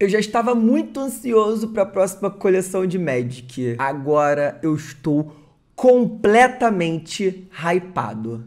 Eu já estava muito ansioso para a próxima coleção de Magic. Agora eu estou completamente hypado.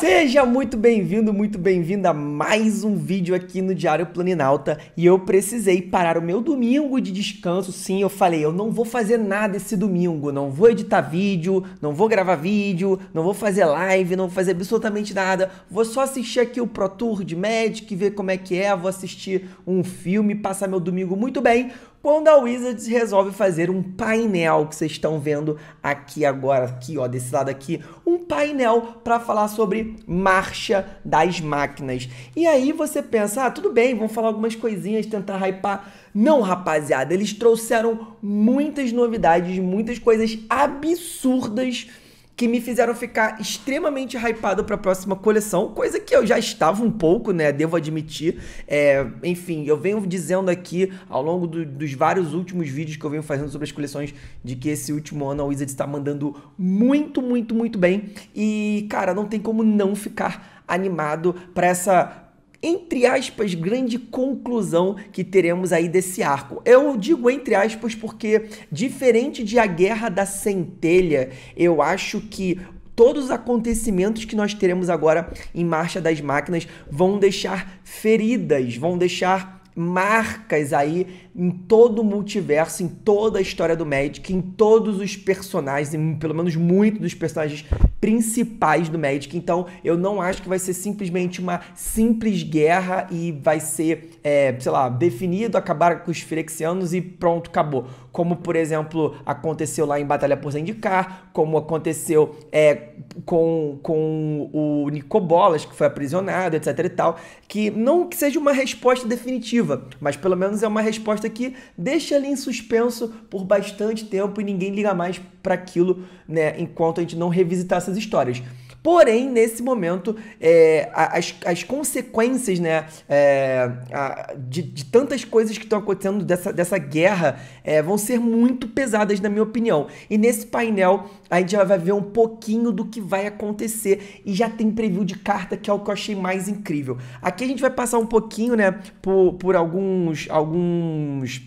Seja muito bem-vindo, muito bem-vinda a mais um vídeo aqui no Diário Planinalta e eu precisei parar o meu domingo de descanso. Sim, eu falei, eu não vou fazer nada esse domingo, não vou editar vídeo, não vou gravar vídeo, não vou fazer live, não vou fazer absolutamente nada. Vou só assistir aqui o Pro Tour de Magic, ver como é que é, vou assistir um filme, passar meu domingo muito bem, quando a Wizards resolve fazer um painel que vocês estão vendo aqui agora, aqui ó, desse lado aqui, um painel para falar sobre marcha das máquinas. E aí você pensa, ah, tudo bem, vão falar algumas coisinhas, tentar hypar. Não, rapaziada, eles trouxeram muitas novidades, muitas coisas absurdas que me fizeram ficar extremamente hypado para a próxima coleção, coisa que eu já estava um pouco, né? Devo admitir. É, enfim, eu venho dizendo aqui ao longo do, dos vários últimos vídeos que eu venho fazendo sobre as coleções de que esse último ano a Wizards está mandando muito, muito, muito bem. E, cara, não tem como não ficar animado para essa entre aspas, grande conclusão que teremos aí desse arco. Eu digo entre aspas porque, diferente de A Guerra da Centelha, eu acho que todos os acontecimentos que nós teremos agora em Marcha das Máquinas vão deixar feridas, vão deixar marcas aí em todo o multiverso, em toda a história do Magic, em todos os personagens, em pelo menos muitos dos personagens principais do Magic. Então, eu não acho que vai ser simplesmente uma simples guerra e vai ser, é, sei lá, definido, acabar com os Firexianos e pronto, acabou. Como, por exemplo, aconteceu lá em Batalha por Zendikar, como aconteceu é, com, com o Nicobolas, que foi aprisionado, etc e tal. Que não que seja uma resposta definitiva, mas pelo menos é uma resposta resposta é deixa ali em suspenso por bastante tempo e ninguém liga mais para aquilo, né, enquanto a gente não revisitar essas histórias. Porém, nesse momento, é, as, as consequências né, é, a, de, de, tantas coisas que estão acontecendo dessa, dessa guerra é, vão ser muito pesadas, na minha opinião. E nesse painel, a gente já vai ver um pouquinho do que vai acontecer e já tem preview de carta, que é o que eu achei mais incrível. Aqui a gente vai passar um pouquinho né, por, por alguns, alguns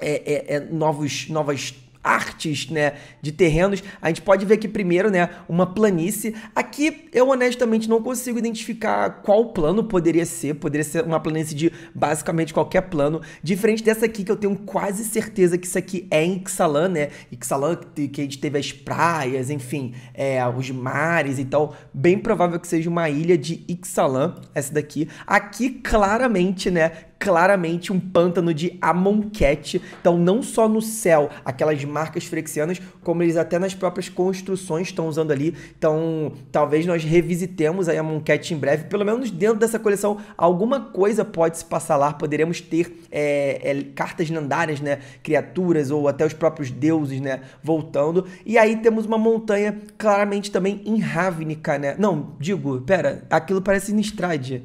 é, é, é, novos, novas artes, né, de terrenos. A gente pode ver aqui primeiro, né, uma planície. Aqui eu honestamente não consigo identificar qual plano poderia ser. Poderia ser uma planície de basicamente qualquer plano, diferente dessa aqui que eu tenho quase certeza que isso aqui é em Ixalan, né? Ixalan que a gente teve as praias, enfim, é, os mares, e tal. bem provável que seja uma ilha de Ixalan, essa daqui. Aqui claramente, né, claramente um pântano de amonquete. Então, não só no céu, aquelas marcas frexianas, como eles até nas próprias construções estão usando ali. Então, talvez nós revisitemos aí a Amonquete em breve. Pelo menos dentro dessa coleção, alguma coisa pode se passar lá. Poderemos ter é, é, cartas lendárias, né? Criaturas ou até os próprios deuses, né? Voltando. E aí temos uma montanha claramente também em Ravnica, né? Não, digo, pera, aquilo parece Nistrade.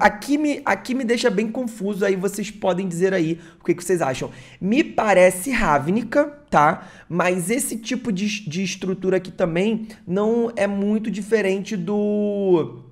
Aqui me, aqui me deixa bem confuso, aí vocês podem dizer aí o que, que vocês acham. Me parece Ravnica, tá? Mas esse tipo de, de estrutura aqui também não é muito diferente do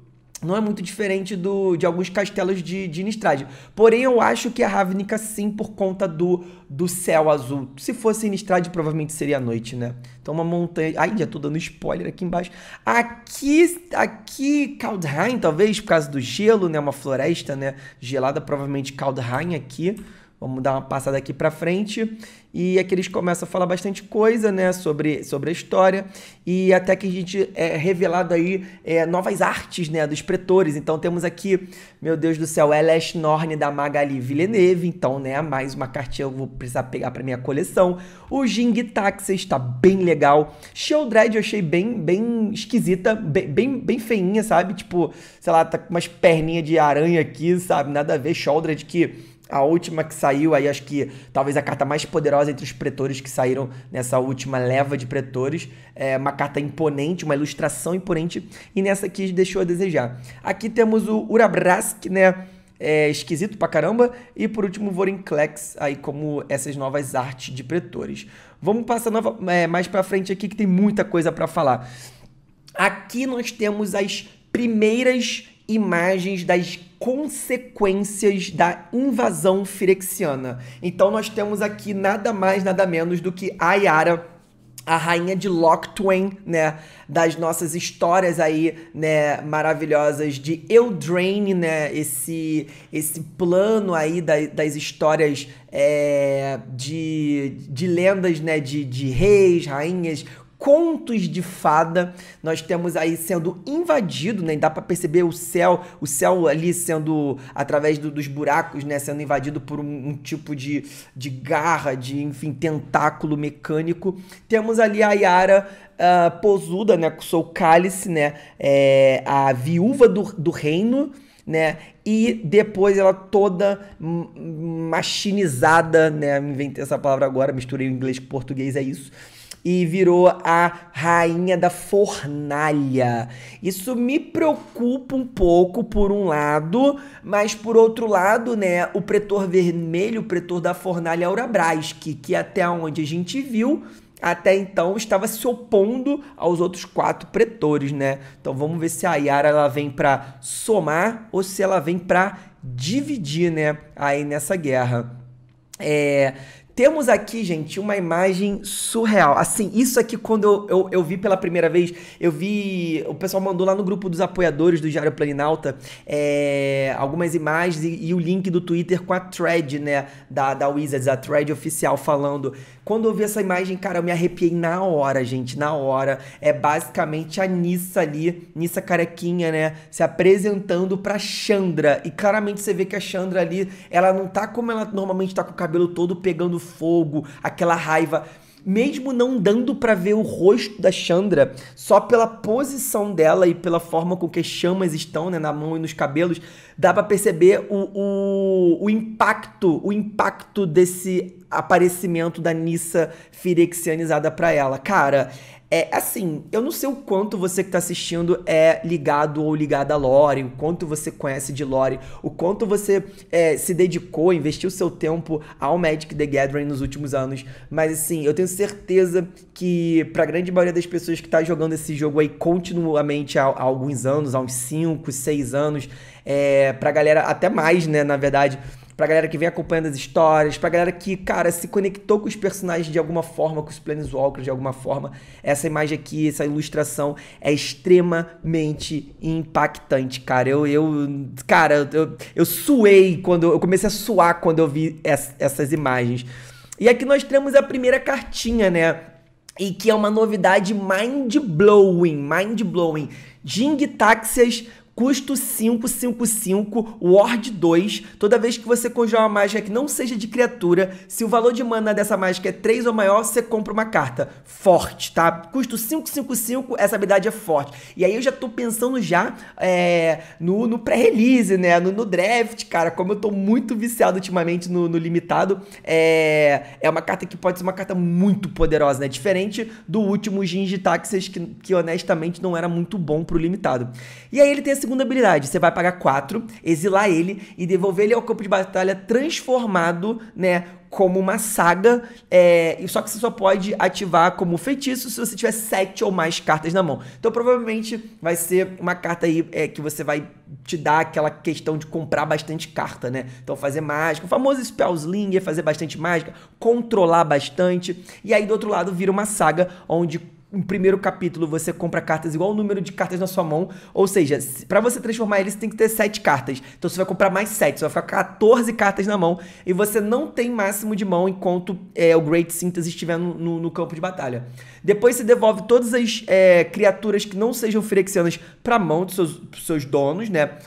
não é muito diferente do, de alguns castelos de, de Nistrad. Porém, eu acho que a é Ravnica sim por conta do, do céu azul. Se fosse Nistrad, provavelmente seria a noite, né? Então uma montanha... Ai, já tô dando spoiler aqui embaixo. Aqui, aqui Kaldheim, talvez, por causa do gelo, né? Uma floresta, né? Gelada, provavelmente Kaldheim aqui. Vamos dar uma passada aqui para frente. E aqui eles começam a falar bastante coisa, né, sobre, sobre a história. E até que a gente é revelado aí é, novas artes, né, dos pretores. Então temos aqui, meu Deus do céu, L.S. Norn da Magali Villeneuve. Então, né, mais uma cartinha eu vou precisar pegar para minha coleção. O Jing Taxi está bem legal. Sheldred eu achei bem, bem esquisita, bem, bem, bem feinha, sabe? Tipo, sei lá, tá com umas perninhas de aranha aqui, sabe? Nada a ver. Sheldred que a última que saiu aí, acho que talvez a carta mais poderosa entre os pretores que saíram nessa última leva de pretores. É uma carta imponente, uma ilustração imponente. E nessa aqui deixou a desejar. Aqui temos o Urabrask, né? É esquisito pra caramba. E por último, Vorinclex, aí como essas novas artes de pretores. Vamos passar nova, é, mais pra frente aqui que tem muita coisa para falar. Aqui nós temos as primeiras imagens das consequências da invasão firexiana. Então nós temos aqui nada mais, nada menos do que a Yara a rainha de Lockthwain, né, das nossas histórias aí, né, maravilhosas de Eldraine, né, esse esse plano aí da, das histórias é, de, de lendas, né, de, de reis, rainhas, contos de fada. Nós temos aí sendo invadido, né? Dá para perceber o céu, o céu ali sendo através do, dos buracos, né? Sendo invadido por um, um, tipo de, de garra, de enfim tentáculo mecânico. Temos ali a Yara uh, posuda, né? Com seu cálice, né? É, a viúva do, do reino né? E depois ela toda machinizada, né? Inventei essa palavra agora, misturei o inglês com o português, é isso e virou a rainha da fornalha. Isso me preocupa um pouco, por um lado, mas por outro lado, né, o pretor vermelho, o pretor da fornalha Aurabrask, que até onde a gente viu, até então estava se opondo aos outros quatro pretores, né? Então vamos ver se a Yara ela vem para somar ou se ela vem para dividir, né? Aí nessa guerra. É, temos aqui, gente, uma imagem surreal. Assim, isso aqui quando eu, eu, eu, vi pela primeira vez, eu vi. O pessoal mandou lá no grupo dos apoiadores do Diário Planinalta é, algumas imagens e, e, o link do Twitter com a thread, né? Da, da Wizards, a thread oficial falando quando eu vi essa imagem, cara, eu me arrepiei na hora, gente, na hora. É basicamente a Nissa ali, Nissa carequinha, né, se apresentando pra Chandra. E claramente você vê que a Chandra ali, ela não tá como ela normalmente tá com o cabelo todo pegando fogo, aquela raiva mesmo não dando para ver o rosto da Chandra, só pela posição dela e pela forma com que chamas estão né, na mão e nos cabelos, dá para perceber o, o, o, impacto, o impacto desse aparecimento da Nissa firexianizada para ela. Cara, é assim, eu não sei o quanto você que tá assistindo é ligado ou ligada a Lore, o quanto você conhece de Lore, o quanto você é, se dedicou, investiu seu tempo ao Magic the Gathering nos últimos anos, mas assim, eu tenho certeza que pra grande maioria das pessoas que tá jogando esse jogo aí continuamente há, há alguns anos, há uns 5, 6 anos, é, pra galera, até mais, né, na verdade pra galera que vem acompanhando as histórias, pra galera que, cara, se conectou com os personagens de alguma forma, com os Planeswalkers de alguma forma. Essa imagem aqui, essa ilustração é extremamente impactante, cara. Eu, eu cara, eu, eu suei quando... Eu comecei a suar quando eu vi essa, essas imagens. E aqui nós temos a primeira cartinha, né? E que é uma novidade mind-blowing, mind-blowing. Jing Táxias Custo 555, Ward 2. Toda vez que você conjurar uma mágica que não seja de criatura, se o valor de mana dessa mágica é 3 ou maior, você compra uma carta. Forte, tá? Custo 555, essa habilidade é forte. E aí eu já tô pensando já é, no, no pré-release, né? No, no, draft, cara. Como eu tô muito viciado ultimamente no, no limitado, é, é uma carta que pode ser uma carta muito poderosa, né? Diferente do último ginge Taxas, que, que honestamente não era muito bom pro limitado. E aí ele tem segunda habilidade, você vai pagar 4, exilar ele e devolver ele ao campo de batalha transformado, né? Como uma saga, é, só que você só pode ativar como feitiço se você tiver sete ou mais cartas na mão. Então, provavelmente vai ser uma carta aí é, que você vai te dar aquela questão de comprar bastante carta, né? Então, fazer mágica, o famoso Spellslinger, fazer bastante mágica, controlar bastante. E aí, do outro lado, vira uma saga onde no primeiro capítulo você compra cartas igual o número de cartas na sua mão. Ou seja, para você transformar ele, você tem que ter 7 cartas. Então você vai comprar mais 7, você vai ficar 14 cartas na mão. E você não tem máximo de mão enquanto é, o Great Synthesis estiver no, no, no, campo de batalha. Depois você devolve todas as é, criaturas que não sejam Phyrexianas pra mão dos seus, dos seus donos, né?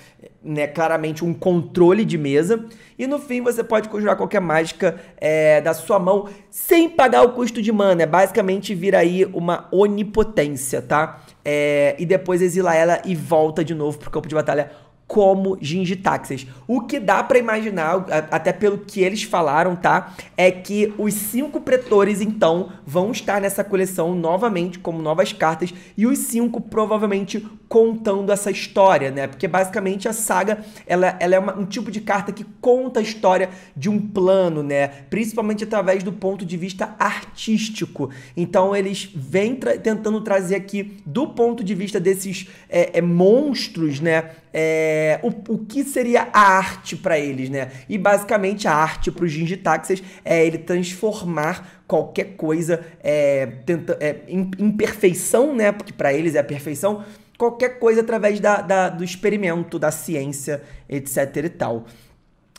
né, claramente um controle de mesa. E no fim você pode conjurar qualquer mágica é, da sua mão sem pagar o custo de mana. É basicamente vira aí uma onipotência, tá? É, e depois exila ela e volta de novo pro campo de batalha como Gingitaxis. O que dá para imaginar, até pelo que eles falaram, tá? É que os cinco pretores, então, vão estar nessa coleção novamente, como novas cartas, e os cinco provavelmente contando essa história, né? Porque basicamente a saga, ela, ela é uma, um tipo de carta que conta a história de um plano, né? Principalmente através do ponto de vista artístico. Então eles vêm tra tentando trazer aqui, do ponto de vista desses é, é, monstros, né? é, o, o que seria a arte para eles, né? E basicamente a arte para os Jinjitaxis é ele transformar qualquer coisa, é, tenta, é, imperfeição, né? Porque para eles é a perfeição, qualquer coisa através da, da, do experimento, da ciência, etc e tal.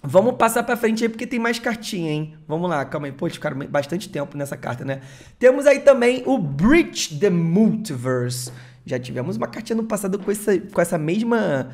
Vamos passar para frente aí porque tem mais cartinha, hein? Vamos lá, calma aí. Pô, ficaram bastante tempo nessa carta, né? Temos aí também o Breach the Multiverse. Já tivemos uma cartinha no passado com essa, com essa mesma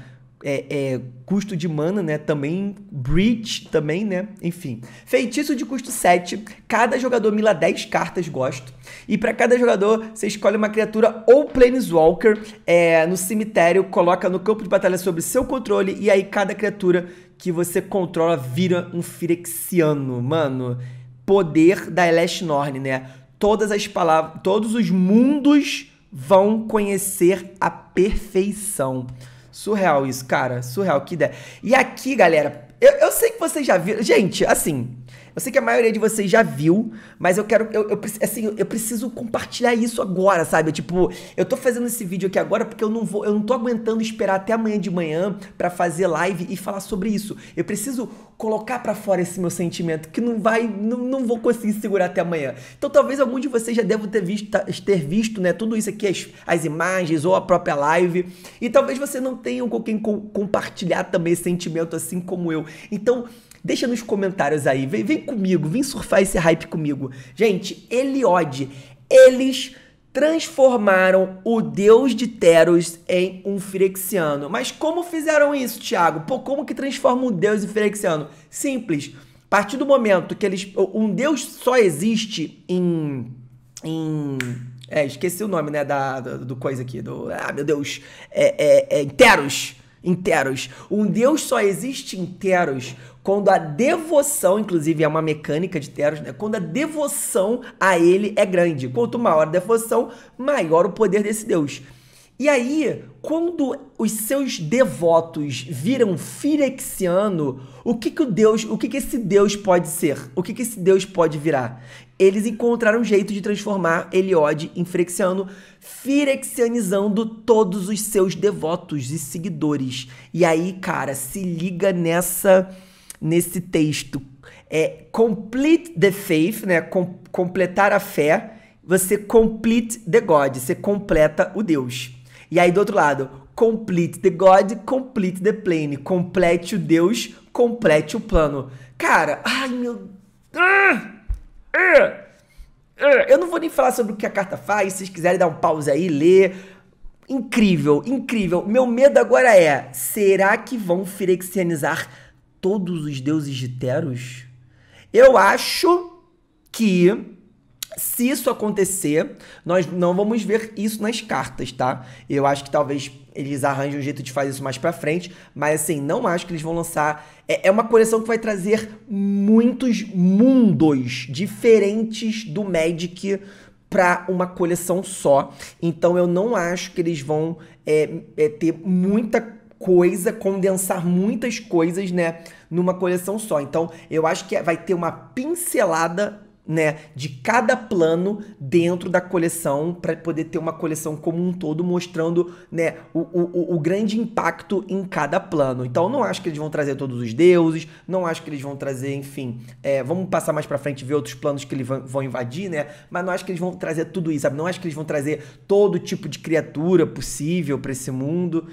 é, é, custo de mana, né? Também Breach, também, né? Enfim. Feitiço de custo 7. Cada jogador mila 10 cartas, gosto. E para cada jogador, você escolhe uma criatura ou Planeswalker é, no cemitério, coloca no campo de batalha sobre seu controle, e aí cada criatura que você controla vira um Firexiano. Mano, poder da Elesh Norn, né? Todas as palavras, todos os mundos vão conhecer a perfeição. Surreal isso, cara. Surreal, que ideia. E aqui, galera, eu, eu sei que vocês já viram. Gente, assim, eu sei que a maioria de vocês já viu, mas eu quero. Eu, eu, assim, eu preciso compartilhar isso agora, sabe? Tipo, eu tô fazendo esse vídeo aqui agora porque eu não vou, eu não tô aguentando esperar até amanhã de manhã para fazer live e falar sobre isso. Eu preciso colocar para fora esse meu sentimento que não vai, não, não vou conseguir segurar até amanhã. Então talvez algum de vocês já deva ter visto, ter visto, né, tudo isso aqui, as, as imagens ou a própria live. E talvez você não tenha com quem co compartilhar também esse sentimento assim como eu. Então, Deixa nos comentários aí, vem, vem comigo, vem surfar esse hype comigo. Gente, Eliod, eles transformaram o deus de Teros em um Firexiano. Mas como fizeram isso, Thiago? Pô, como que transforma um deus em Firexiano? Simples. A partir do momento que eles... Um deus só existe em... em é, esqueci o nome, né, da, do, do coisa aqui, do... Ah, meu Deus. É, é, é Teros. Em Teros. Um deus só existe em Teros quando a devoção, inclusive é uma mecânica de Teros, né? Quando a devoção a ele é grande. Quanto maior a devoção, maior o poder desse Deus. E aí, quando os seus devotos viram firexiano, o que que o Deus, o que que esse Deus pode ser? O que que esse Deus pode virar? Eles encontraram um jeito de transformar Eliode em firexiano, firexianizando todos os seus devotos e seguidores. E aí, cara, se liga nessa nesse texto é complete the faith, né? Com, completar a fé. Você complete the God, você completa o Deus. E aí do outro lado, complete the God, complete the plane, complete o Deus, complete o plano. Cara, ai meu. Ah! Ah! Ah! Eu não vou nem falar sobre o que a carta faz. Se vocês quiserem dar um pause aí, ler. Incrível, incrível. Meu medo agora é: será que vão firexianizar todos os deuses de Teros? Eu acho que se isso acontecer, nós não vamos ver isso nas cartas, tá? Eu acho que talvez eles arranjem um jeito de fazer isso mais pra frente, mas assim, não acho que eles vão lançar. É, é uma coleção que vai trazer muitos mundos diferentes do Magic para uma coleção só. Então eu não acho que eles vão é, é, ter muita coisa, condensar muitas coisas, né, numa coleção só. Então, eu acho que vai ter uma pincelada né, de cada plano dentro da coleção para poder ter uma coleção como um todo mostrando né, o, o, o, grande impacto em cada plano. Então não acho que eles vão trazer todos os deuses, não acho que eles vão trazer, enfim, é, vamos passar mais para frente ver outros planos que eles vão, invadir, né? Mas não acho que eles vão trazer tudo isso, sabe? Não acho que eles vão trazer todo tipo de criatura possível para esse mundo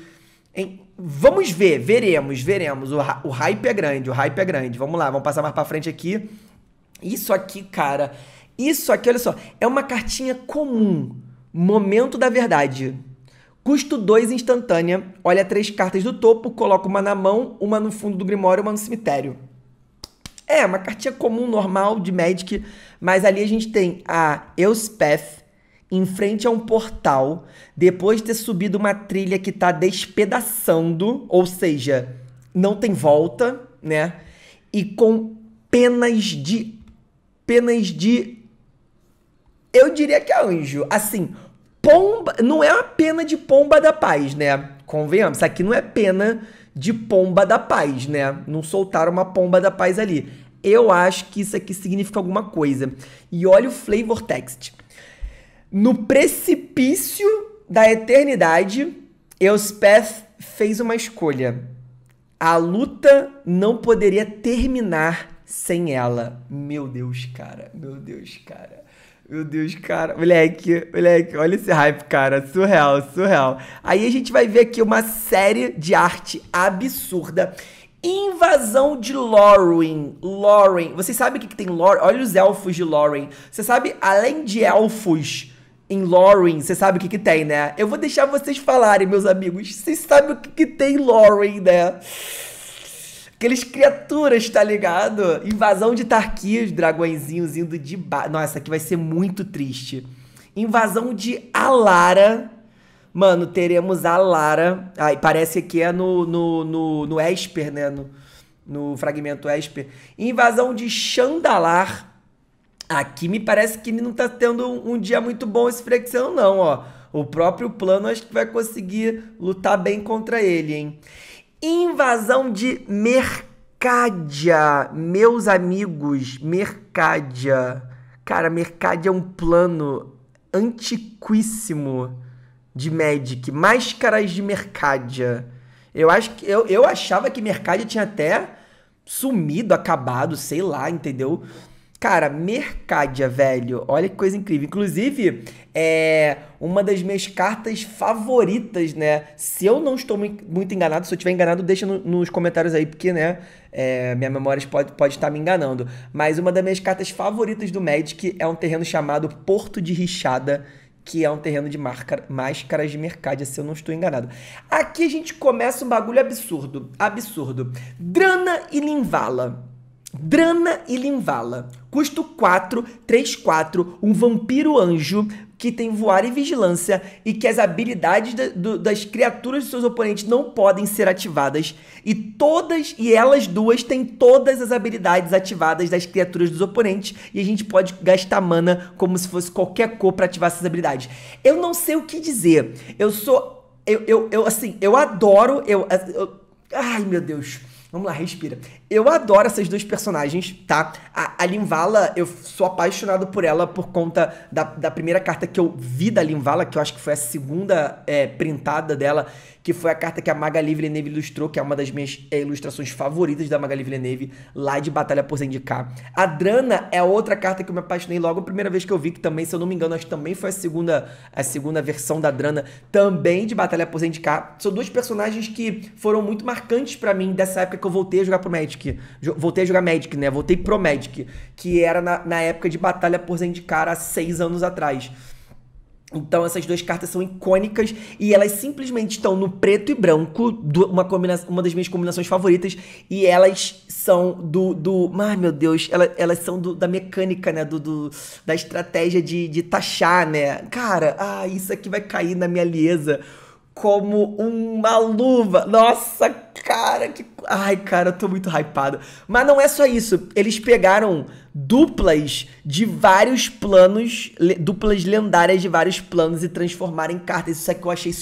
vamos ver, veremos, veremos. O, o hype é grande, o hype é grande. Vamos lá, vamos passar mais pra frente aqui. Isso aqui, cara, isso aqui, olha só, é uma cartinha comum. Momento da verdade. Custo 2 instantânea. Olha três cartas do topo, coloca uma na mão, uma no fundo do grimório, uma no cemitério. É, uma cartinha comum, normal, de Magic. Mas ali a gente tem a Elspeth, em frente a um portal, depois de ter subido uma trilha que tá despedaçando, ou seja, não tem volta, né? E com penas de penas de eu diria que é anjo, assim, pomba, não é uma pena de pomba da paz, né? Convenhamos, isso aqui não é pena de pomba da paz, né? Não soltaram uma pomba da paz ali. Eu acho que isso aqui significa alguma coisa. E olha o flavor text. No precipício da eternidade, Euspeth fez uma escolha. A luta não poderia terminar sem ela. Meu Deus, cara. Meu Deus, cara. Meu Deus, cara. Moleque, moleque, olha esse hype, cara. Surreal, surreal. Aí a gente vai ver aqui uma série de arte absurda. Invasão de Lorwyn. Lorwyn. Você sabe o que, que tem Lorwyn? Olha os elfos de Lorwyn. Você sabe, além de elfos em Lauren, você sabe o que que tem, né? Eu vou deixar vocês falarem, meus amigos. Vocês sabem o que que tem em Lauren, né? Aqueles criaturas, tá ligado? Invasão de Tarquias, dragõezinhos indo de baixo. Nossa, aqui vai ser muito triste. Invasão de Alara. Mano, teremos a Lara. Ai, parece que é no, no, no, no Esper, né? No, no fragmento Esper. Invasão de Chandalar. Aqui me parece que ele não tá tendo um, um dia muito bom esse Frexel, não, ó. O próprio plano acho que vai conseguir lutar bem contra ele, hein? Invasão de Mercadia, meus amigos, Mercadia. Cara, Mercadia é um plano antiquíssimo de Magic, Máscaras de Mercadia. Eu acho que eu, eu achava que Mercadia tinha até sumido, acabado, sei lá, entendeu? Cara, Mercadia, velho. Olha que coisa incrível. Inclusive, é uma das minhas cartas favoritas, né? Se eu não estou muito enganado, se eu estiver enganado, deixa no, nos comentários aí, porque, né? É, minha memória pode, pode estar me enganando. Mas uma das minhas cartas favoritas do Magic é um terreno chamado Porto de Richada, que é um terreno de marca, máscaras de Mercadia, se eu não estou enganado. Aqui a gente começa um bagulho absurdo. Absurdo. Drana e Linvala. Drana e Limvala. Custo 4, 3, 4, um vampiro anjo que tem voar e vigilância e que as habilidades da, do, das criaturas dos seus oponentes não podem ser ativadas. E todas, e elas duas têm todas as habilidades ativadas das criaturas dos oponentes. E a gente pode gastar mana como se fosse qualquer cor para ativar essas habilidades. Eu não sei o que dizer. Eu sou. Eu, eu, eu assim, eu adoro. eu, eu ai, meu Deus. Vamos lá, respira. Eu adoro essas duas personagens, tá? A, a Linvala, eu sou apaixonado por ela por conta da, da primeira carta que eu vi da Linvala, que eu acho que foi a segunda é, printada dela, que foi a carta que a Magali Villeneuve ilustrou, que é uma das minhas é, ilustrações favoritas da Magali Villeneuve, lá de Batalha por Zendikar. A Drana é outra carta que eu me apaixonei logo a primeira vez que eu vi, que também, se eu não me engano, acho que também foi a segunda, a segunda versão da Drana, também de Batalha por Zendikar. São dois personagens que foram muito marcantes para mim dessa época que eu voltei a jogar pro Magic. Magic. Voltei a jogar Magic, né? Voltei pro Magic, que era na, na época de Batalha por Zendikar há seis anos atrás. Então essas duas cartas são icônicas e elas simplesmente estão no preto e branco, do, uma, combina, uma das minhas combinações favoritas, e elas são do. do ai meu Deus, elas, elas são do, da mecânica, né? Do, do da estratégia de, de taxar, né? Cara, ah, isso aqui vai cair na minha liesa como uma luva. Nossa, cara, que. Ai, cara, eu tô muito hypado. Mas não é só isso. Eles pegaram duplas de vários planos, duplas lendárias de vários planos e transformaram em cartas. Isso aqui eu achei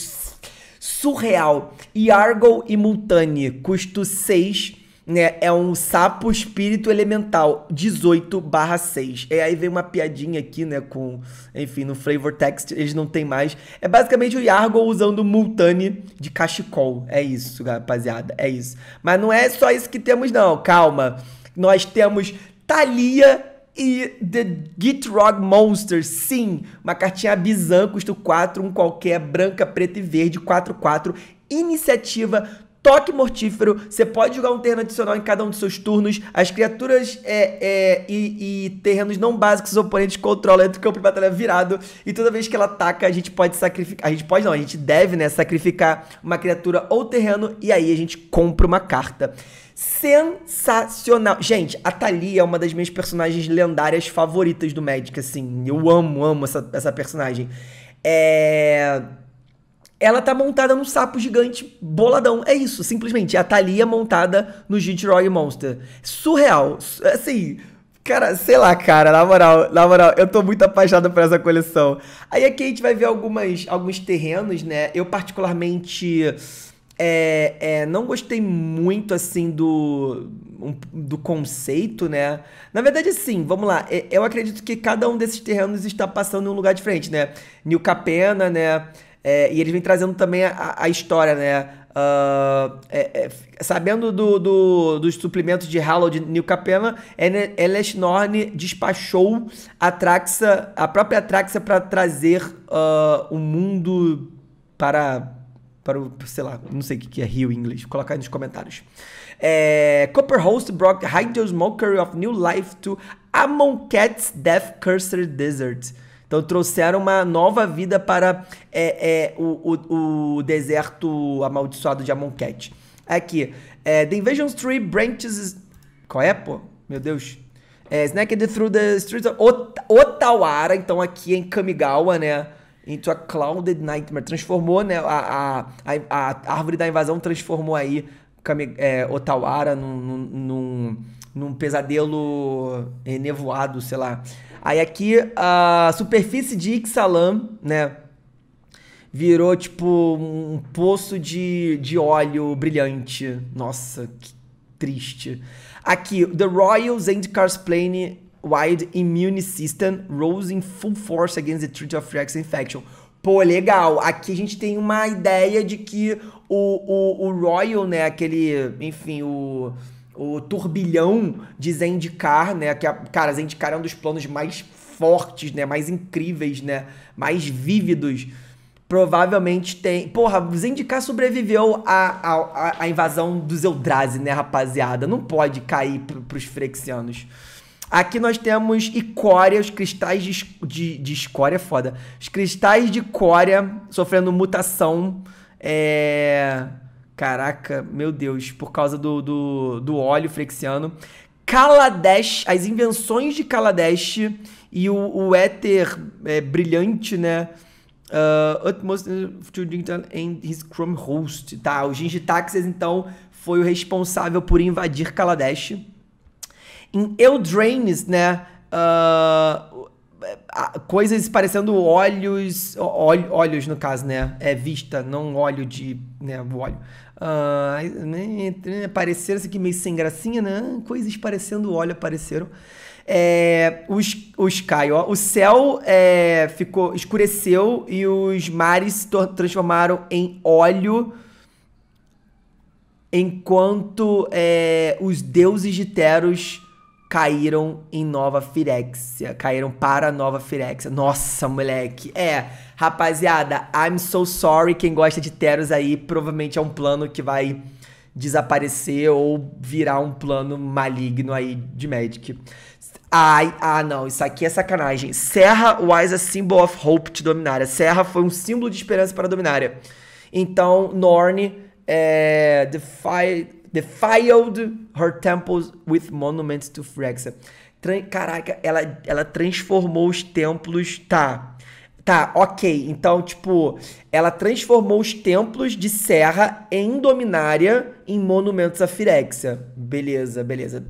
surreal. Yargo e Multani, custo 6 né? É um sapo espírito elemental 18 6. E aí vem uma piadinha aqui, né? Com, enfim, no flavor text eles não tem mais. É basicamente o Yargo usando Multani de cachecol. É isso, rapaziada. É isso. Mas não é só isso que temos, não. Calma. Nós temos Thalia e The Gitrog Monster, sim, uma cartinha bizã, custo 4, um qualquer, branca, preta e verde, 4-4, iniciativa toque mortífero. Você pode jogar um terreno adicional em cada um dos seus turnos. As criaturas é, é, e, e, terrenos não básicos os oponentes controlam entre o campo de batalha virado. E toda vez que ela ataca, a gente pode sacrificar. A gente pode não, a gente deve, né? Sacrificar uma criatura ou terreno. E aí a gente compra uma carta. Sensacional. Gente, a Thalia é uma das minhas personagens lendárias favoritas do Magic, assim. Eu amo, amo essa, essa personagem. É ela tá montada num sapo gigante boladão. É isso, simplesmente. É a Thalia montada no Gitroy Monster. Surreal. Assim, cara, sei lá, cara, na moral, na moral, eu tô muito apaixonado por essa coleção. Aí aqui a gente vai ver algumas, alguns terrenos, né? Eu particularmente... É, é, não gostei muito, assim, do, um, do conceito, né? Na verdade, assim, vamos lá. É, eu acredito que cada um desses terrenos está passando em um lugar diferente, né? New Capena, né? É, e eles vêm trazendo também a, a história, né? Uh, é, é, sabendo do, do, dos suplementos de Hallow de New Capena, Elish Norne despachou a Traxa, a própria Traxa para trazer ah, o uh, mundo para para o, sei lá, não sei o que é Rio em inglês, Vou colocar aí nos comentários. É, Copper Host brought Hydro Smokery of New Life to Cat's Death Cursor Desert. Então trouxeram uma nova vida para é, é, o, o, o, deserto amaldiçoado de Amonkhet. Aqui, é, The Invasion's Tree Branches... Qual é, pô? Meu Deus. É, Snacked through the streets of Ot Otawara, então aqui em Kamigawa, né? Into a Clouded Nightmare. Transformou, né? A, a, a, a árvore da invasão transformou aí é, Otawara num, num, num, num pesadelo enevoado, sei lá. Aí aqui a superfície de Ixalan, né? Virou tipo um poço de, de óleo brilhante. Nossa, que triste. Aqui, The Royals and Plane Wide Immune System rose in full force against the treat of Rex infection. Pô, legal. Aqui a gente tem uma ideia de que o, o, o Royal, né? Aquele. Enfim, o o turbilhão de Zendikar, né? Que a, cara, Zendikar é um dos planos mais fortes, né? Mais incríveis, né? Mais vívidos. Provavelmente tem. Porra, Zendikar sobreviveu à, à, à invasão dos Eldrazi, né, rapaziada? Não pode cair pro, pros frexianos. Aqui nós temos Icória, os cristais de, de, de escória é foda. Os cristais de Cória sofrendo mutação. É Caraca, meu Deus, por causa do, do, do óleo frexiano. Kaladesh, as invenções de Kaladesh e o, o éter é, brilhante, né? Uh, utmost to and his Chrome host. Tá, o Ginge então, foi o responsável por invadir Kaladesh. Em Eldraines, né? Uh, coisas parecendo olhos, ó, ó, olhos no caso, né? É vista, não óleo de, né, óleo. Ah, apareceram né? aqui meio sem gracinha, né? Coisas parecendo óleo apareceram. É, os, os Kai, ó, o céu é, ficou escureceu e os mares se transformaram em óleo, enquanto é, os deuses de Teros caíram em Nova Firexia, caíram para Nova Firexia. Nossa, moleque, é Rapaziada, I'm so sorry. Quem gosta de Teros aí, provavelmente é um plano que vai desaparecer ou virar um plano maligno aí de Magic. Ai, ah não, isso aqui é sacanagem. Serra was a symbol of hope to Dominária. Serra foi um símbolo de esperança para Dominária. Então, Norn é, defiled her temples with monuments to Phyrexia. Tran Caraca, ela, ela transformou os templos, tá. Tá, ok. Então, tipo, ela transformou os templos de Serra em Dominária em monumentos à Firexia. Beleza, beleza.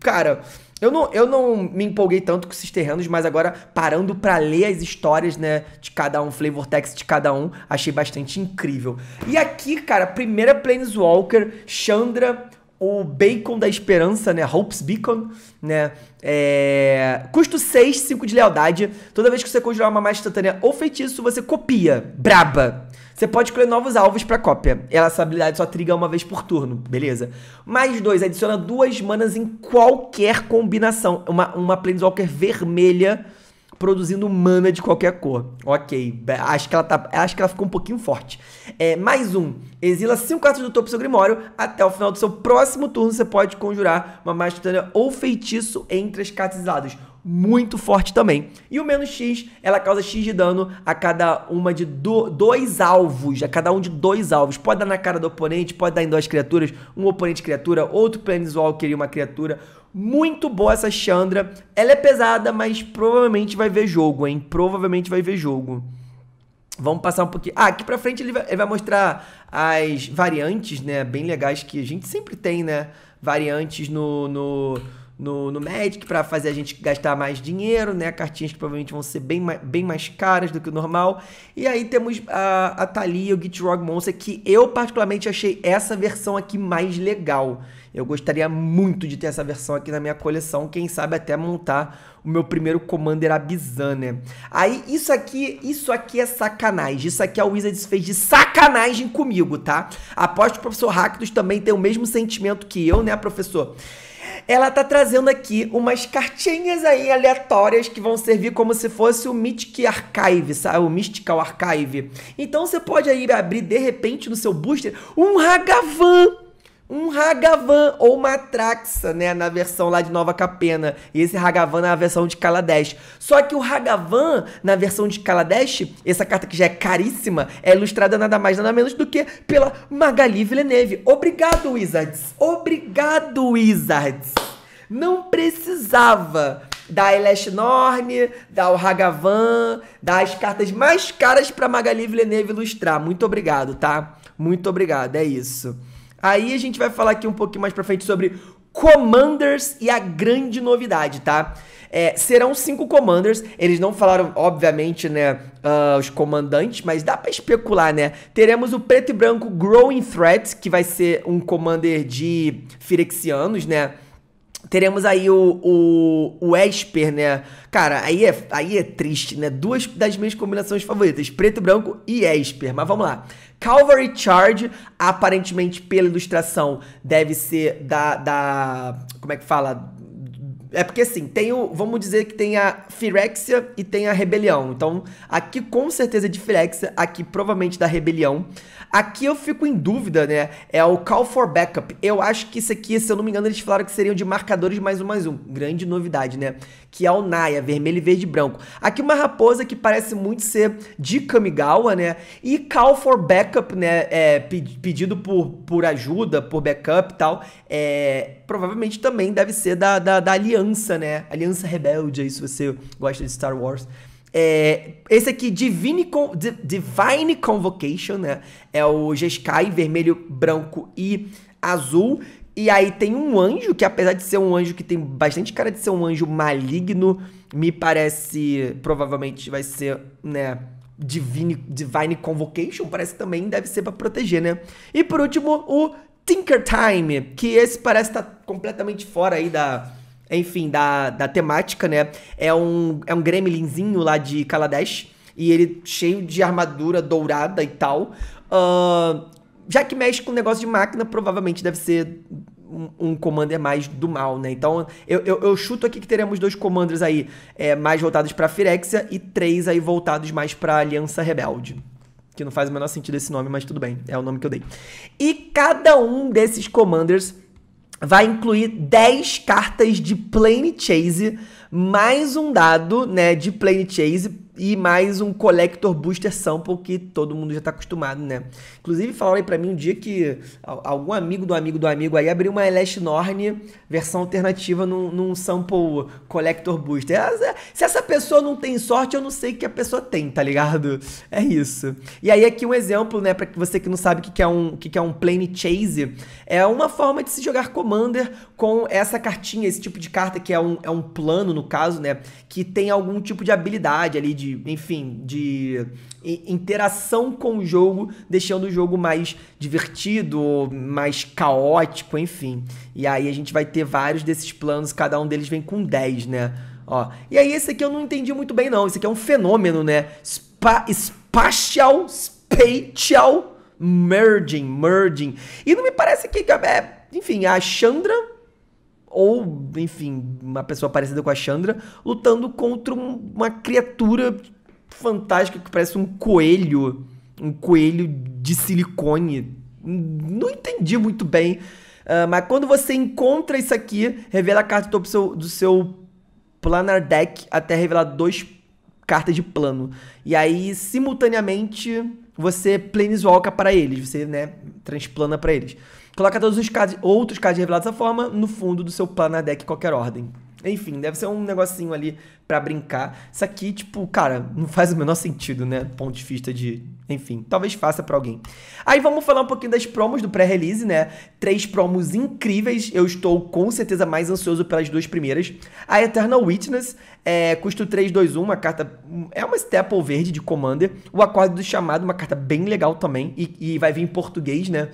Cara, eu não, eu não me empolguei tanto com esses terrenos, mas agora parando para ler as histórias, né, de cada um, flavor text de cada um, achei bastante incrível. E aqui, cara, primeira Planeswalker, Chandra o Bacon da Esperança, né? Hope's Beacon, né? É... Custo 6, 5 de lealdade. Toda vez que você conjurar uma mágica instantânea ou feitiço, você copia. Braba. Você pode escolher novos alvos para cópia. Ela, essa habilidade só triga uma vez por turno, beleza? Mais dois, adiciona duas manas em qualquer combinação. Uma, uma Planeswalker vermelha produzindo mana de qualquer cor. Ok, acho que ela, tá, acho que ela ficou um pouquinho forte. É, mais um, exila 5 cartas do topo do seu Grimório. Até o final do seu próximo turno, você pode conjurar uma magia ou feitiço entre as cartas exiladas muito forte também. E o menos X, ela causa X de dano a cada uma de do, dois alvos, a cada um de dois alvos. Pode dar na cara do oponente, pode dar em duas criaturas, um oponente criatura, outro planeswalker e uma criatura. Muito boa essa Chandra. Ela é pesada, mas provavelmente vai ver jogo, hein? Provavelmente vai ver jogo. Vamos passar um pouquinho. Ah, aqui pra frente ele vai, mostrar as variantes, né? Bem legais que a gente sempre tem, né? Variantes no, no, no, no Magic para fazer a gente gastar mais dinheiro, né? Cartinhas que provavelmente vão ser bem, bem mais caras do que o normal. E aí temos a, a Thalia e o Gitrog Monster, que eu particularmente achei essa versão aqui mais legal. Eu gostaria muito de ter essa versão aqui na minha coleção, quem sabe até montar o meu primeiro Commander Abizan, né? Aí, isso aqui, isso aqui é sacanagem. Isso aqui a é Wizards fez de sacanagem comigo, tá? Aposto que o professor Rakdos também tem o mesmo sentimento que eu, né, professor? ela tá trazendo aqui umas cartinhas aí aleatórias que vão servir como se fosse o Mythic Archive, sabe? O Mystical Archive. Então você pode aí abrir de repente no seu booster um Hagavan um Hagavan ou uma Traxa, né, na versão lá de Nova Capena, e esse Hagavan na versão de Kaladesh. Só que o Hagavan na versão de Kaladesh, essa carta que já é caríssima, é ilustrada nada mais nada menos do que pela Magali Villeneuve. Obrigado, Wizards. Obrigado, Wizards. Não precisava da Elesh Norne, da o Hagavan, das cartas mais caras para Magali Villeneuve ilustrar. Muito obrigado, tá? Muito obrigado, é isso. Aí a gente vai falar aqui um pouquinho mais pra frente sobre Commanders e a grande novidade, tá? É, serão cinco Commanders, eles não falaram, obviamente, né, uh, os comandantes, mas dá para especular, né? Teremos o preto e branco Growing Threat, que vai ser um Commander de Firexianos, né? Teremos aí o, o, o Esper, né? Cara, aí é, aí é triste, né? Duas das minhas combinações favoritas, preto e branco e Esper. Mas vamos lá. Calvary Charge, aparentemente pela ilustração, deve ser da. da como é que fala? É porque assim, tem o, vamos dizer que tem a Firexia e tem a Rebelião. Então, aqui com certeza é de Firexia, aqui provavelmente da Rebelião. Aqui eu fico em dúvida, né? É o Call for Backup. Eu acho que isso aqui, se eu não me engano, eles falaram que seriam de marcadores mais um mais um. Grande novidade, né? Que é o Naya, vermelho, verde e branco. Aqui uma raposa que parece muito ser de Kamigawa, né? E Call for Backup, né? É, pedido por, por ajuda, por backup e tal. É, provavelmente também deve ser da, da, da Aliança aliança, né? Aliança Rebelde, aí, se você gosta de Star Wars. É, esse aqui, Divine, Con Divine Convocation, né? É o G-Sky, vermelho, branco e azul. E aí tem um anjo, que apesar de ser um anjo que tem bastante cara de ser um anjo maligno, me parece, provavelmente vai ser, né, Divine, Divine Convocation, parece também deve ser para proteger, né? E por último, o Tinker Time, que esse parece estar tá completamente fora aí da enfim, da, da temática, né? É um, é um gremlinzinho lá de Kaladesh. E ele cheio de armadura dourada e tal. Uh, já que mexe com negócio de máquina, provavelmente deve ser um, um commander mais do mal, né? Então, eu, eu, eu chuto aqui que teremos dois commanders aí é, mais voltados pra Firexia e três aí voltados mais pra Aliança Rebelde. Que não faz o menor sentido esse nome, mas tudo bem, é o nome que eu dei. E cada um desses commanders vai incluir 10 cartas de Plane Chase, mais um dado, né, de Plane Chase e mais um Collector Booster Sample que todo mundo já está acostumado, né? Inclusive falaram aí para mim um dia que algum amigo do amigo do amigo aí abriu uma Last Norn versão alternativa num, num sample Collector Booster. Ah, se essa pessoa não tem sorte, eu não sei que a pessoa tem, tá ligado? É isso. E aí aqui um exemplo, né, para você que não sabe o que é um, que é um Plane Chase, é uma forma de se jogar Commander com essa cartinha, esse tipo de carta que é um, é um plano, no caso, né, que tem algum tipo de habilidade ali de de, enfim, de interação com o jogo, deixando o jogo mais divertido, mais caótico, enfim. E aí a gente vai ter vários desses planos, cada um deles vem com 10, né? Ó. E aí esse aqui eu não entendi muito bem não. Esse aqui é um fenômeno, né? Spa spatial spatial merging, merging. E não me parece que é, enfim, a Chandra ou, enfim, uma pessoa parecida com a Chandra, lutando contra um, uma criatura fantástica que parece um coelho, um coelho de silicone. Não entendi muito bem, uh, mas quando você encontra isso aqui, revela a carta do seu, do seu planar deck até revelar dois cartas de plano. E aí, simultaneamente, você planeswalka para eles, você, né, transplana para eles. Coloca todos os cards, outros cards revelados dessa forma no fundo do seu planar deck qualquer ordem. Enfim, deve ser um negocinho ali para brincar. Isso aqui, tipo, cara, não faz o menor sentido, né? Ponto de vista de. Enfim, talvez faça para alguém. Aí vamos falar um pouquinho das promos do pré-release, né? Três promos incríveis. Eu estou com certeza mais ansioso pelas duas primeiras. A Eternal Witness, é, custo 3, 2, 1, uma carta. É uma staple verde de Commander. O Acordo do Chamado, uma carta bem legal também. E, e vai vir em português, né?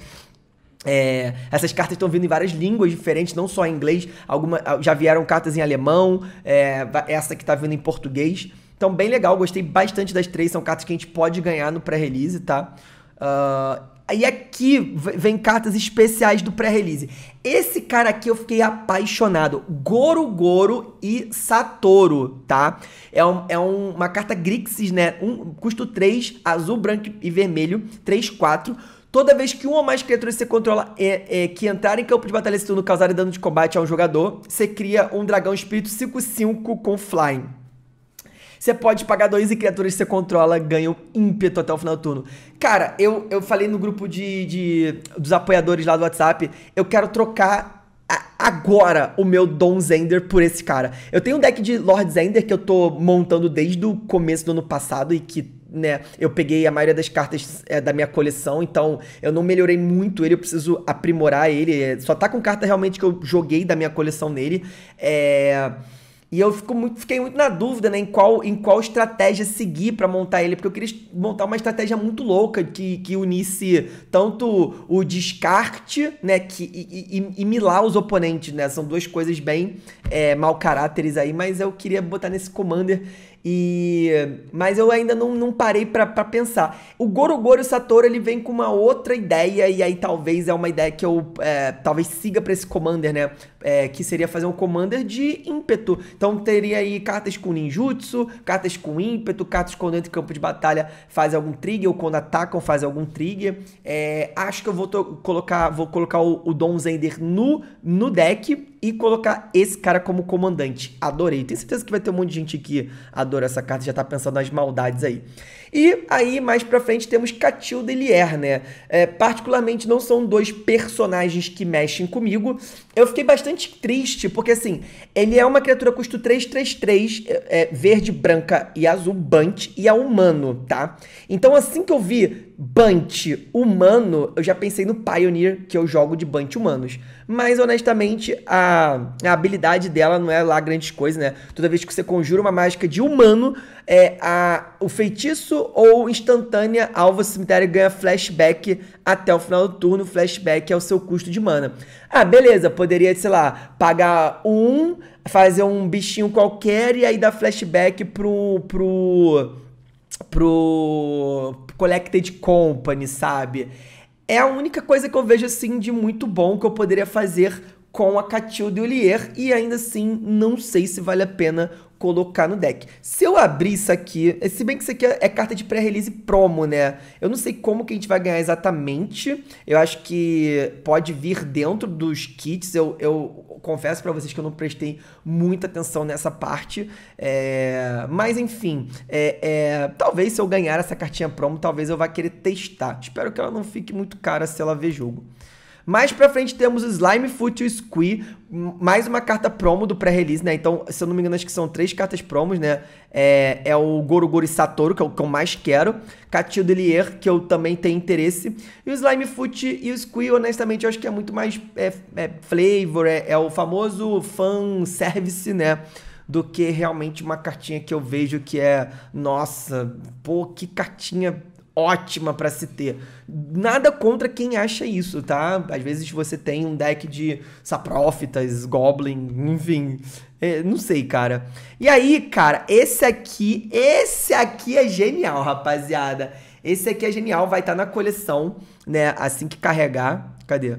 É, essas cartas estão vindo em várias línguas diferentes, não só em inglês, alguma, ah, já vieram cartas em alemão, é, essa que está vindo em português. Então, bem legal, gostei bastante das três, são cartas que a gente pode ganhar no pré-release, tá? Uh, e aqui vem cartas especiais do pré-release. Esse cara aqui eu fiquei apaixonado, Goro Goro e Satoru, tá? É, um, é um, uma carta Grixis, né? Um, custo 3, azul, branco e vermelho, 3, 4 Toda vez que uma ou mais criaturas que você controla é, é, que entrar em campo de batalha esse turno causarem dano de combate a um jogador, você cria um dragão espírito 5-5 com flying. Você pode pagar dois e criaturas que você controla ganham ímpeto até o final do turno. Cara, eu, eu falei no grupo de, de dos apoiadores lá do WhatsApp, eu quero trocar a, agora o meu Don Zender por esse cara. Eu tenho um deck de Lord Zender que eu tô montando desde o começo do ano passado e que né? Eu peguei a maioria das cartas é, da minha coleção, então eu não melhorei muito ele, eu preciso aprimorar ele. É, só tá com carta realmente que eu joguei da minha coleção nele. É. E eu fico muito, fiquei muito na dúvida né, em, qual, em qual estratégia seguir para montar ele, porque eu queria montar uma estratégia muito louca que, que unisse tanto o descarte né, que, e, e, e milar os oponentes. Né? São duas coisas bem é, mau caráteres aí, mas eu queria botar nesse commander e mas eu ainda não, não parei para pensar. O Gorogoro Satoru ele vem com uma outra ideia e aí talvez é uma ideia que eu é, talvez siga para esse commander, né? É, que seria fazer um commander de ímpeto. Então teria aí cartas com ninjutsu, cartas com ímpeto, cartas quando entra em campo de batalha faz algum trigger ou quando atacam faz algum trigger. É, acho que eu vou colocar vou colocar o, o Don Zender no no deck e colocar esse cara como comandante. Adorei. Tenho certeza que vai ter um monte de gente aqui adorando essa carta, já tá pensando nas maldades aí. E aí, mais pra frente, temos Catilda e Lier, né? É, particularmente, não são dois personagens que mexem comigo. Eu fiquei bastante triste, porque assim, ele é uma criatura custo 333, é, é, verde, branca e azul, Bunt, e é humano, tá? Então, assim que eu vi Bunt humano, eu já pensei no Pioneer, que eu jogo de Bunt humanos. Mas honestamente, a, a, habilidade dela não é lá grandes coisas, né? Toda vez que você conjura uma mágica de humano, é a, o feitiço ou instantânea alvo cemitério ganha flashback até o final do turno. Flashback é o seu custo de mana. Ah, beleza, poderia, sei lá, pagar um, fazer um bichinho qualquer e aí dar flashback pro. pro pro Collected Company, sabe? É a única coisa que eu vejo assim de muito bom que eu poderia fazer com a Catilde Olier e ainda assim não sei se vale a pena colocar no deck. Se eu abrir isso aqui, se bem que isso aqui é, é carta de pré-release promo, né? Eu não sei como que a gente vai ganhar exatamente. Eu acho que pode vir dentro dos kits. Eu, eu confesso para vocês que eu não prestei muita atenção nessa parte. É... Mas enfim, é, é... talvez se eu ganhar essa cartinha promo, talvez eu vá querer testar. Espero que ela não fique muito cara se ela ver jogo. Mais pra frente temos Slime Foot e Squee, mais uma carta promo do pré-release, né? Então, se eu não me engano, acho que são três cartas promos, né? É, é o Gorogoro Satoru, que é o que eu mais quero. Catil Delier, que eu também tenho interesse. E o Slime Foot e o Squee, honestamente, eu acho que é muito mais é, é flavor, é, é o famoso fan service, né? do que realmente uma cartinha que eu vejo que é, nossa, pô, que cartinha ótima para se ter. Nada contra quem acha isso, tá? Às vezes você tem um deck de saprófitas, goblin, enfim. É, não sei, cara. E aí, cara, esse aqui, esse aqui é genial, rapaziada. Esse aqui é genial, vai estar tá na coleção, né? Assim que carregar. Cadê?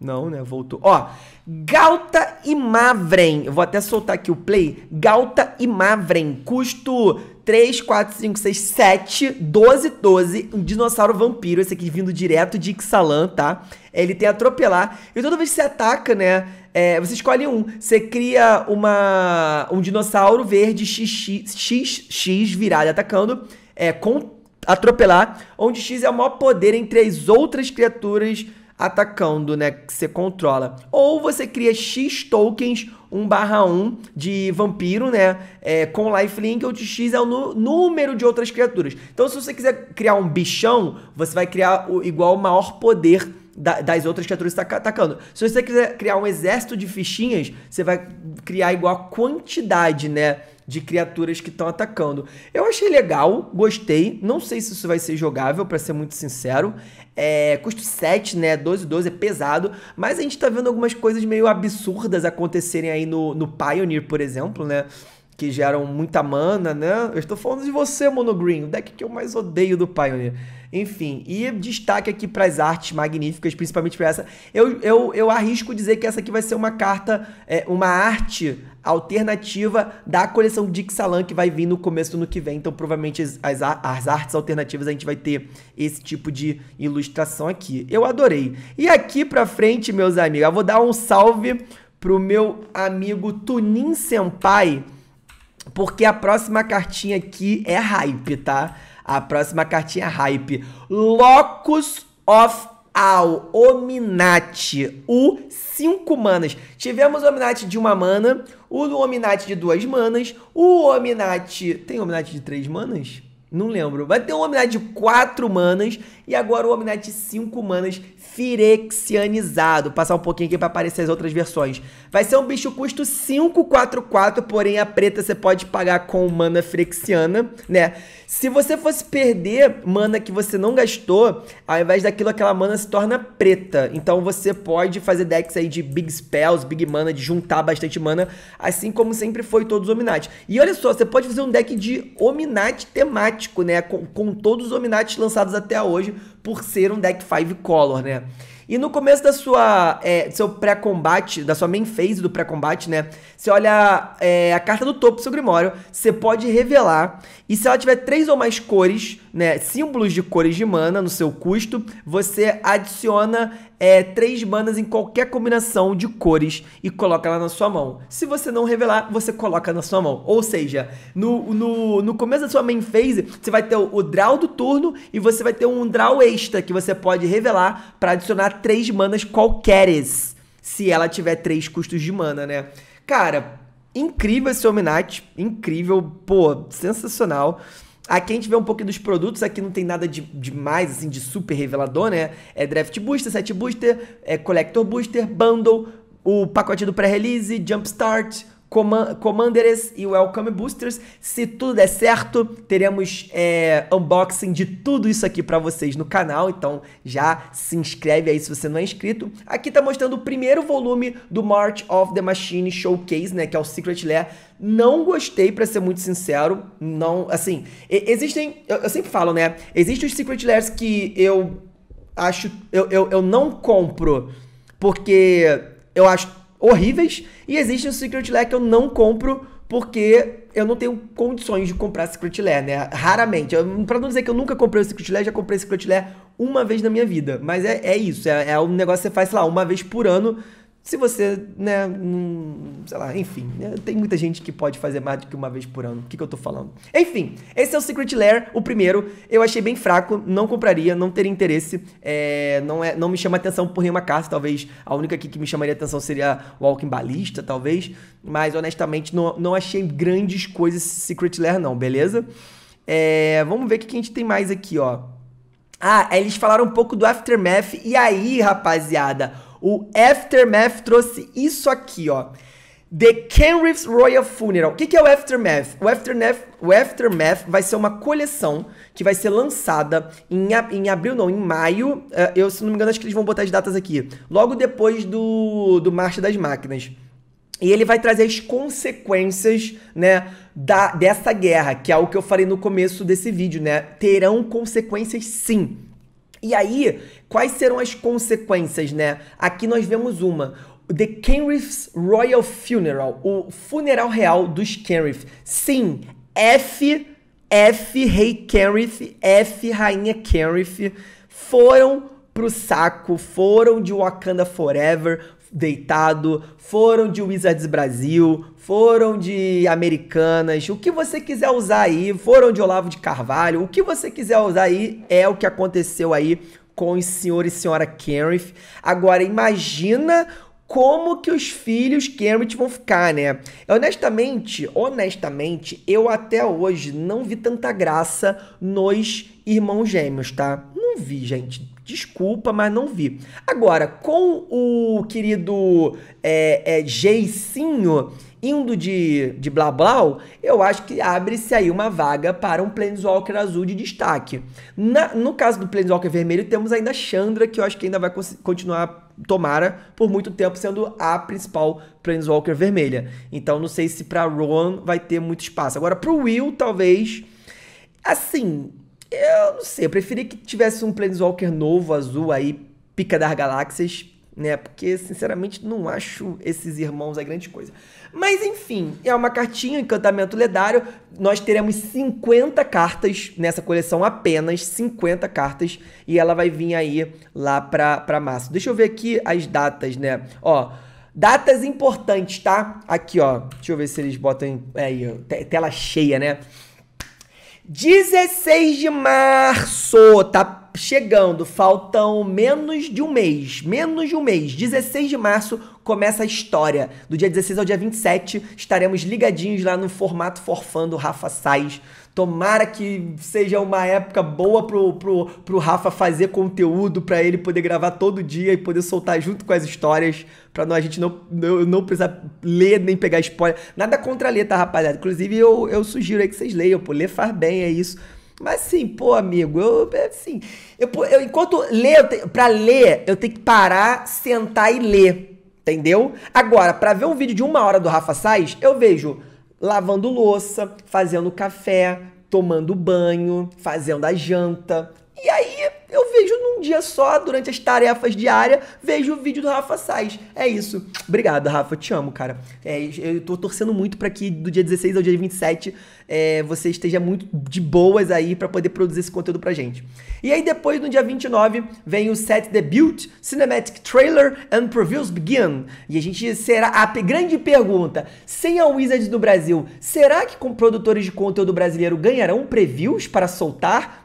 Não, né? Voltou. Ó, Galta e Mavren. Eu vou até soltar aqui o play. Galta e Mavren. Custo 3, 4, 5, 6, 7, 12, 12. Um dinossauro vampiro. Esse aqui vindo direto de Ixalan, tá? Ele tem atropelar. E toda vez que você ataca, né? É, você escolhe um. Você cria uma, um dinossauro verde XX, XX virado atacando. É, com atropelar. Onde X é o maior poder entre as outras criaturas atacando, né, que você controla. Ou você cria X tokens 1 barra 1 de vampiro, né, é, com lifelink, de X é o número de outras criaturas. Então, se você quiser criar um bichão, você vai criar o, igual o maior poder das outras criaturas que está atacando. Se você quiser criar um exército de fichinhas, você vai criar igual a quantidade, né? de criaturas que estão atacando. Eu achei legal, gostei. Não sei se isso vai ser jogável, para ser muito sincero. É, custo 7, né? 12 12 é pesado. Mas a gente tá vendo algumas coisas meio absurdas acontecerem aí no, no Pioneer, por exemplo, né? que geram muita mana, né? Eu estou falando de você, Mono Green, o deck que eu mais odeio do Pioneer. Enfim, e destaque aqui para as artes magníficas, principalmente para essa. Eu, eu, eu arrisco dizer que essa aqui vai ser uma carta, é, uma arte alternativa da coleção Dixalan que vai vir no começo do ano que vem. Então, provavelmente as, as, artes alternativas a gente vai ter esse tipo de ilustração aqui. Eu adorei. E aqui pra frente, meus amigos, eu vou dar um salve pro meu amigo Tunin Senpai, porque a próxima cartinha aqui é hype, tá? A próxima cartinha é hype. Locus of ao Ominati, o 5 manas. Tivemos o Ominate de uma mana, o Ominate de duas manas, o Ominate... Tem Ominate de três manas? Não lembro. Vai ter um Ominate de quatro manas e agora o Omnight 5 manas Firexianizado. Passar um pouquinho aqui para aparecer as outras versões. Vai ser um bicho custo 544, porém a preta você pode pagar com mana Firexiana, né? Se você fosse perder mana que você não gastou, ao invés daquilo, aquela mana se torna preta. Então você pode fazer decks aí de Big Spells, Big Mana, de juntar bastante mana, assim como sempre foi todos os Ominati. E olha só, você pode fazer um deck de Ominati temático, né? Com, com todos os Ominati lançados até hoje por ser um deck 5 color, né? E no começo da sua é, seu pré-combate, da sua main phase do pré-combate, né? Você olha é, a carta do topo do seu Grimório, você pode revelar. E se ela tiver três ou mais cores, né? Símbolos de cores de mana no seu custo, você adiciona é, três manas em qualquer combinação de cores e coloca ela na sua mão. Se você não revelar, você coloca na sua mão. Ou seja, no, no, no começo da sua main phase, você vai ter o, o draw do turno e você vai ter um draw extra que você pode revelar para adicionar três manas qualqueres. Se ela tiver três custos de mana, né? Cara, incrível esse Ominat, incrível, pô, sensacional. Aqui a gente vê um pouco dos produtos, aqui não tem nada de, de mais, assim, de super revelador, né? É Draft Booster, Set Booster, é Collector Booster, Bundle, o pacote do pré-release, Jumpstart, Commanders e Welcome Boosters. Se tudo der certo, teremos é, unboxing de tudo isso aqui para vocês no canal, então já se inscreve aí se você não é inscrito. Aqui tá mostrando o primeiro volume do March of the Machine Showcase, né, que é o Secret Lair. Não gostei, para ser muito sincero, não, assim, existem, eu, eu sempre falo, né, existem os Secret Lairs que eu acho, eu, eu, eu não compro porque eu acho horríveis. E existe o Secret Lair que eu não compro porque eu não tenho condições de comprar Secret Lair, né? Raramente. para pra não dizer que eu nunca comprei o Secret Lair, já comprei Secret Lair uma vez na minha vida. Mas é, é isso, é, é um negócio que você faz, sei lá, uma vez por ano se você, né, não sei lá, enfim, né, tem muita gente que pode fazer mais do que uma vez por ano. O que, que eu tô falando? Enfim, esse é o Secret Lair, o primeiro. Eu achei bem fraco, não compraria, não teria interesse. É, não, é, não me chama atenção por nenhuma carta, talvez a única aqui que me chamaria atenção seria o Walking Balista, talvez. Mas, honestamente, não, não achei grandes coisas esse Secret Lair não, beleza? É, vamos ver o que, que a gente tem mais aqui, ó. Ah, eles falaram um pouco do Aftermath. E aí, rapaziada... O Aftermath trouxe isso aqui, ó. The Kenriff's Royal Funeral. O que, que, é o Aftermath? O Aftermath? O Aftermath vai ser uma coleção que vai ser lançada em, em abril, não, em maio. É, eu, se não me engano, acho que eles vão botar as datas aqui. Logo depois do, do Marcha das Máquinas. E ele vai trazer as consequências, né, da, dessa guerra, que é o que eu falei no começo desse vídeo, né? Terão consequências sim. E aí, quais serão as consequências, né? Aqui nós vemos uma. The Kenriff's Royal Funeral, o funeral real dos Kenriff. Sim, F, F, Rei Kenriff, F, Rainha Kenriff, foram pro saco, foram de Wakanda Forever, deitado, foram de Wizards Brasil, foram de Americanas, o que você quiser usar aí, foram de Olavo de Carvalho, o que você quiser usar aí é o que aconteceu aí com o senhor e senhora Kenrith. Agora imagina como que os filhos Kermit vão ficar, né? Honestamente, honestamente, eu até hoje não vi tanta graça nos irmãos gêmeos, tá? Não vi, gente Desculpa, mas não vi. Agora, com o querido é, é, Jeicinho indo de, de blá blá, eu acho que abre-se aí uma vaga para um Planeswalker azul de destaque. Na, no caso do Planeswalker vermelho, temos ainda a Chandra, que eu acho que ainda vai continuar, tomara, por muito tempo sendo a principal Planeswalker vermelha. Então não sei se para Rowan vai ter muito espaço. Agora, para o Will, talvez. Assim, eu não sei, eu preferia que tivesse um Planeswalker novo, azul aí, pica das galáxias, né? Porque, sinceramente, não acho esses irmãos a grande coisa. Mas, enfim, é uma cartinha, encantamento lendário. Nós teremos 50 cartas nessa coleção, apenas 50 cartas. E ela vai vir aí lá pra, pra março. Deixa eu ver aqui as datas, né? Ó, datas importantes, tá? Aqui, ó. Deixa eu ver se eles botam... É aí, tela cheia, né? 16 de março, tá chegando, faltam menos de um mês, menos de um mês. 16 de março começa a história. Do dia 16 ao dia 27 estaremos ligadinhos lá no formato forfando Rafa Sais Tomara que seja uma época boa pro, pro, pro Rafa fazer conteúdo para ele poder gravar todo dia e poder soltar junto com as histórias, pra não, a gente não, não, não precisar ler nem pegar spoiler. Nada contra ler, tá, rapaziada? Inclusive, eu, eu sugiro aí que vocês leiam, pô, ler faz bem, é isso. Mas sim, pô, amigo, eu é assim, eu, eu enquanto ler, para pra ler, eu tenho que parar, sentar e ler. Entendeu? Agora, para ver um vídeo de uma hora do Rafa Sais, eu vejo lavando louça, fazendo café, tomando banho, fazendo a janta. E aí um dia só durante as tarefas diárias, veja o vídeo do Rafa Sais. É isso. Obrigado, Rafa. Te amo, cara. É, eu tô torcendo muito para que do dia 16 ao dia 27 é, você esteja muito de boas aí para poder produzir esse conteúdo pra gente. E aí depois, no dia 29, vem o set debut, cinematic trailer and previews begin. E a gente será... A grande pergunta, sem a Wizards do Brasil, será que com produtores de conteúdo brasileiro ganharão previews para soltar?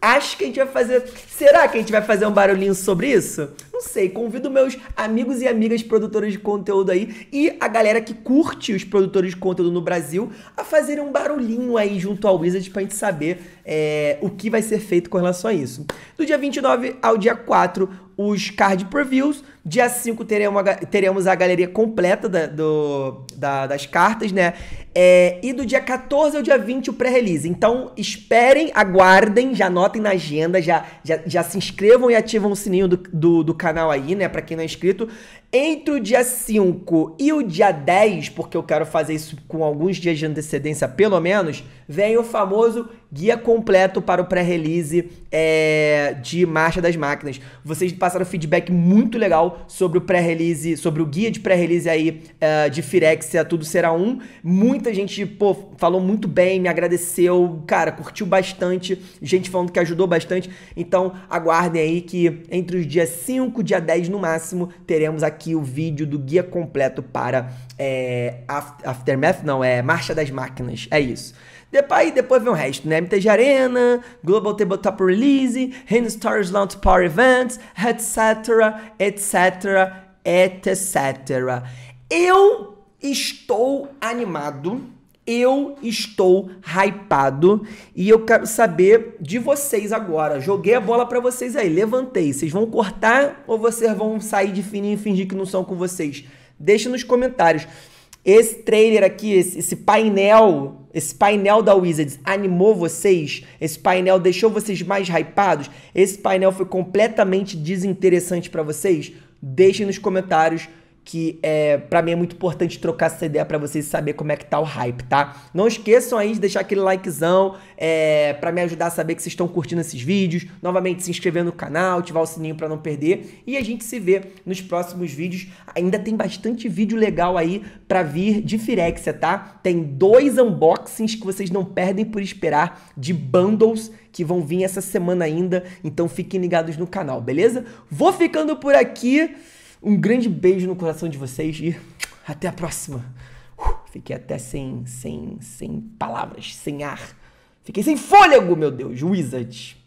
acho que a gente vai fazer. Será que a gente vai fazer um barulhinho sobre isso? Não sei. Convido meus amigos e amigas produtores de conteúdo aí e a galera que curte os produtores de conteúdo no Brasil a fazerem um barulhinho aí junto ao Wizard pra gente saber é, o que vai ser feito com relação a isso. Do dia 29 ao dia 4, os card previews. Dia 5 teremos a, teremos a galeria completa da, do, da, das cartas, né? É, e do dia 14 ao dia 20 o pré-release. Então, esperem, aguardem, já anotem na agenda, já, já, já se inscrevam e ativam o sininho do, do, do canal aí, né? Pra quem não é inscrito. Entre o dia 5 e o dia 10, porque eu quero fazer isso com alguns dias de antecedência pelo menos, vem o famoso guia completo para o pré-release é, de Marcha das Máquinas. Vocês passaram feedback muito legal sobre o pré-release, sobre o guia de pré-release aí é, de Firexia, tudo será um. Muita gente, pô, falou muito bem, me agradeceu, cara, curtiu bastante, gente falando que ajudou bastante. Então, aguardem aí que entre os dias 5 e dia 10 no máximo, teremos aqui aqui o vídeo do guia completo para é, Aftermath, não, é Marcha das Máquinas, é isso. Depois, depois vem o resto, né? MTG Arena, Global Tabletop Release, Rain Stories Launch Power Events, etc, etc, etc. Eu estou animado eu estou hypado e eu quero saber de vocês agora. Joguei a bola para vocês aí, levantei. Vocês vão cortar ou vocês vão sair de fininho e fingir que não são com vocês? Deixa nos comentários. Esse trailer aqui, esse, esse painel, esse painel da Wizards animou vocês? Esse painel deixou vocês mais hypados? Esse painel foi completamente desinteressante para vocês? Deixem nos comentários que é, para mim é muito importante trocar essa ideia para vocês saber como é que tá o hype, tá? Não esqueçam aí de deixar aquele likezão é, para me ajudar a saber que vocês estão curtindo esses vídeos, novamente se inscrever no canal, ativar o sininho para não perder e a gente se vê nos próximos vídeos. Ainda tem bastante vídeo legal aí para vir de Firexia, tá? Tem dois unboxings que vocês não perdem por esperar de bundles que vão vir essa semana ainda, então fiquem ligados no canal, beleza? Vou ficando por aqui. Um grande beijo no coração de vocês e até a próxima. Uh, fiquei até sem, sem, sem palavras, sem ar. Fiquei sem fôlego, meu Deus. Wizard.